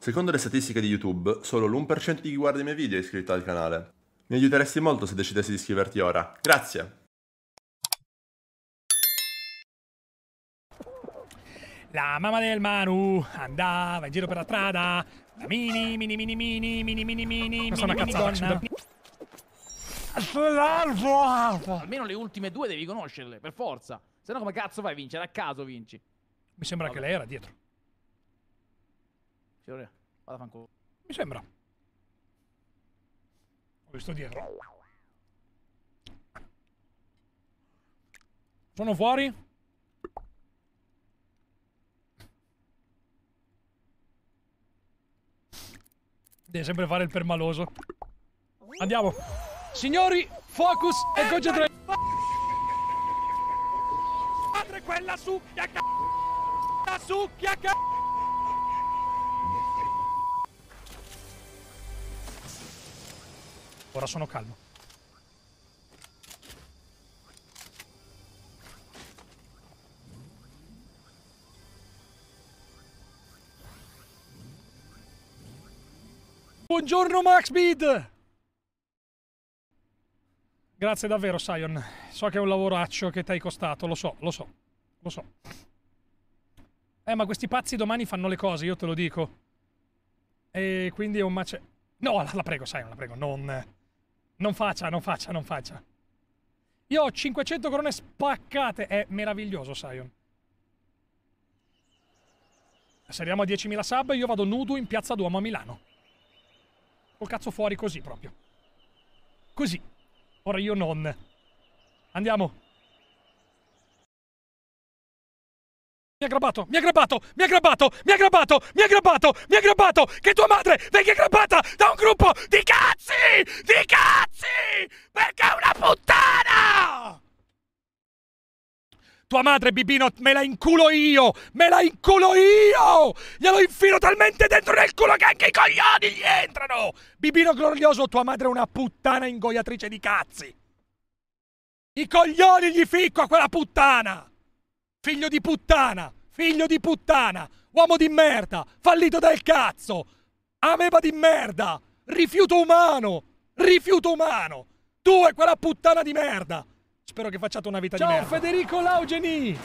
Secondo le statistiche di YouTube, solo l'1% di chi guarda i miei video è iscritto al canale. Mi aiuteresti molto se decidessi di iscriverti ora. Grazie! La mamma del Manu andava in giro per la strada. La mini, mini, mini, mini, mini, mini, mini, Questa mini, una cazzata, mini, donna. Almeno le ultime due devi conoscerle, per forza. Se no come cazzo fai a vincere? A caso vinci. Mi sembra Vabbè. che lei era dietro. Fiore, vada fanculo. Mi sembra. Ho visto dietro. Sono fuori? Deve sempre fare il permaloso. Andiamo. Signori, focus e eh, concentrazione. Padre quella su, chiacca... Su, chiacca... ora sono calmo. Buongiorno Maxbid! Grazie davvero Sion, so che è un lavoraccio che ti hai costato, lo so, lo so, lo so. Eh ma questi pazzi domani fanno le cose, io te lo dico. E quindi è un macello. No, la, la, prego, Sion, la prego, non... Non faccia, non faccia, non faccia. Io ho 500 corone spaccate. È meraviglioso, Sion. Se arriviamo a 10.000 sub, io vado nudo in piazza Duomo a Milano. Col cazzo fuori così proprio. Così. Ora io non. Andiamo. Mi ha grabbato, mi ha grabbato, mi ha grabbato, mi ha grabbato, mi ha grabbato, mi ha grabbato, che tua madre venga grabbata da un gruppo di cazzi! Di cazzi! perché è una puttana! Tua madre, Bibino, me la inculo io! Me la inculo io! Glielo infilo talmente dentro nel culo che anche i coglioni gli entrano! Bibino glorioso, tua madre è una puttana ingoiatrice di cazzi! I coglioni gli ficco a quella puttana! Figlio di puttana! Figlio di puttana! Uomo di merda! Fallito del cazzo! Ameba di merda! Rifiuto umano! Rifiuto umano! Tu e quella puttana di merda! Spero che facciate una vita Ciao, di merda. Ciao Federico Laugeni!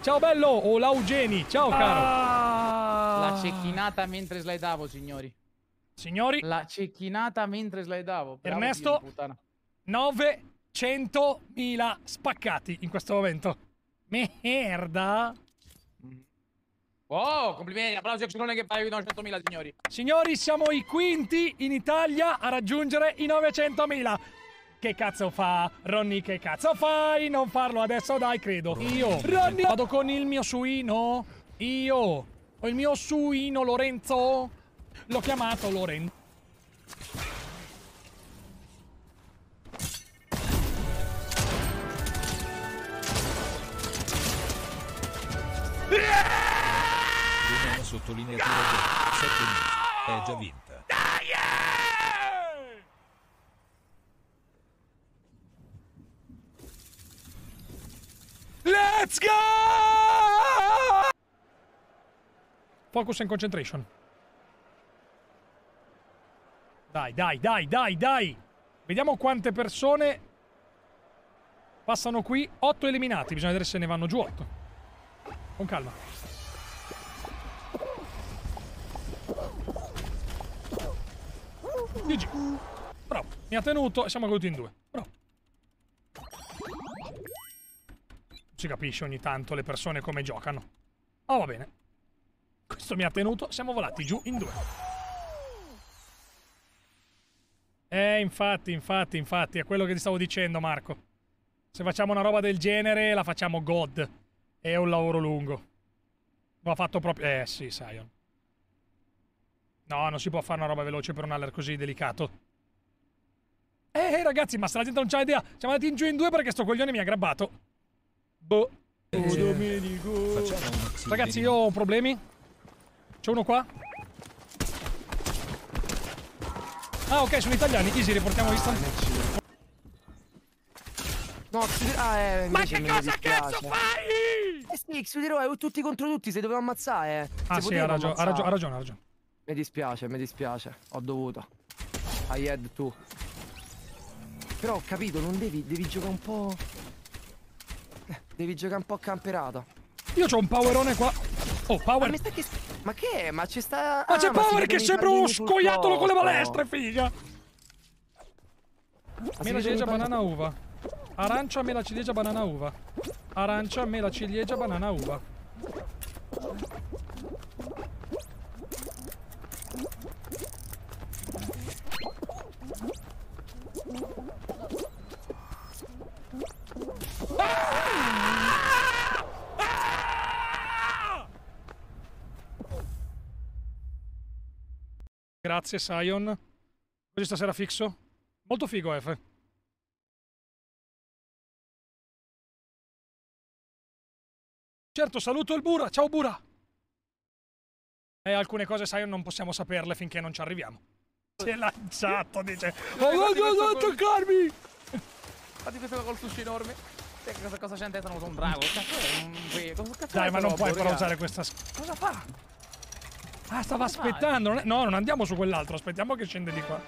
Ciao bello! O oh, Laugeni! Ciao ah. caro! La cecchinata mentre slidavo, signori. Signori. La cecchinata mentre slidavo. Bravo Ernesto, 900.000 spaccati in questo momento. Merda! Oh, complimenti, applausi a Cirone che i 900.000, signori. Signori, siamo i quinti in Italia a raggiungere i 900.000. Che cazzo fa? Ronny, che cazzo fai? Non farlo adesso, dai, credo. Io. Ronny. Vado con il mio suino. Io. Ho il mio suino, Lorenzo. L'ho chiamato Lorenzo. sottolineatura del 7 mesi. È già vinta. Dai! Let's go! Focus and concentration. Dai, dai, dai, dai, dai. Vediamo quante persone passano qui. 8 eliminati. Bisogna vedere se ne vanno giù 8. Con calma. GG. Bravo. Mi ha tenuto e siamo caduti in due. Bravo. Si capisce ogni tanto le persone come giocano. Oh, va bene. Questo mi ha tenuto, siamo volati giù in due. Eh, infatti, infatti, infatti, è quello che ti stavo dicendo, Marco. Se facciamo una roba del genere, la facciamo god. È un lavoro lungo. Lo ha fatto proprio... Eh, sì, Sion. No, non si può fare una roba veloce per un aller così delicato. Eh, eh, ragazzi, ma se la gente non c'ha idea, siamo andati in giù in due perché sto coglione mi ha grabbato. Boh. Eh, oh, Domenico. Ragazzi, io ho problemi. C'è uno qua. Ah, ok, sono italiani. Easy, riportiamo Istan. Ah, ecco. No, ah, eh, Ma che cosa cazzo fai? Eh sì, Xuderoi, tutti contro tutti, se dovevo ammazzare. Eh. Ah, se sì, ha ragione, ha ragione, ha ragione. Mi dispiace, mi dispiace. Ho dovuto. I head tu. Però ho capito, non devi, devi giocare un po'... devi giocare un po' camperato. Io c'ho un powerone qua. Oh, power. Ma, che... ma che è? Ma ci sta... Ma ah, c'è power che sembra uno scoiattolo con le balestre, figa! mela ciliegia, banana, uva. Arancia, mela, ciliegia, banana, uva. Arancia, mela, ciliegia, banana, uva. Grazie Sion. Così stasera fixo? Molto figo F. Certo, saluto il Bura. Ciao Bura. E alcune cose, Sion, non possiamo saperle finché non ci arriviamo. Si è lanciato, dice. Eh, oh, no, no, toccarmi! Fatti questo col sushi enorme. Cosa, c'è in testa? Non so, un bravo. Cazzo, eh, un... cazzo Dai, ma non puoi ancora usare questa... Cosa fa? Ah, stava aspettando. Non è... No, non andiamo su quell'altro. Aspettiamo che scende di qua.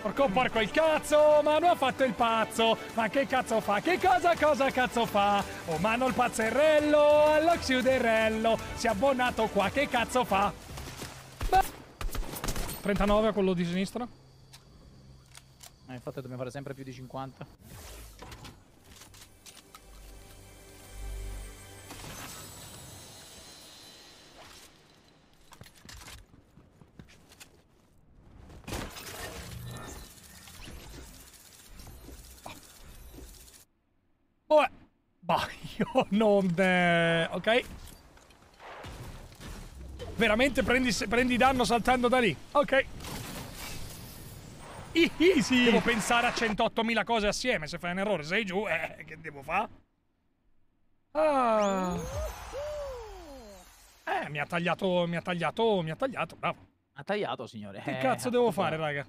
Porco porco il cazzo, Mano ha fatto il pazzo. Ma che cazzo fa? Che cosa cosa cazzo fa? Oh, Mano il pazzerello, allo chiuderello. Si è abbonato qua, che cazzo fa? Beh. 39 a quello di sinistra. Eh, infatti dobbiamo fare sempre più di 50. Boh, bah, io non... Eh, ok. Veramente prendi, prendi danno saltando da lì. Ok. Easy. Devo pensare a 108.000 cose assieme. Se fai un errore sei giù. Eh, che devo fare? Ah. Eh, mi ha tagliato, mi ha tagliato, mi ha tagliato. Bravo. Ha tagliato, signore. Che eh, cazzo devo fare, bravo. raga?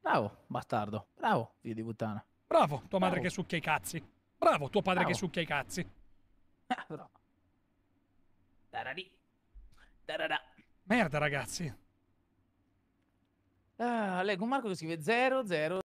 Bravo, bastardo. Bravo, figlio di puttana. Bravo, tua bravo. madre che succhia i cazzi. Bravo tuo padre Bravo. che succhia i cazzi. Bravo. Eh, Tarari. Merda ragazzi. Ah, leggo Marco che scrive 0, 0.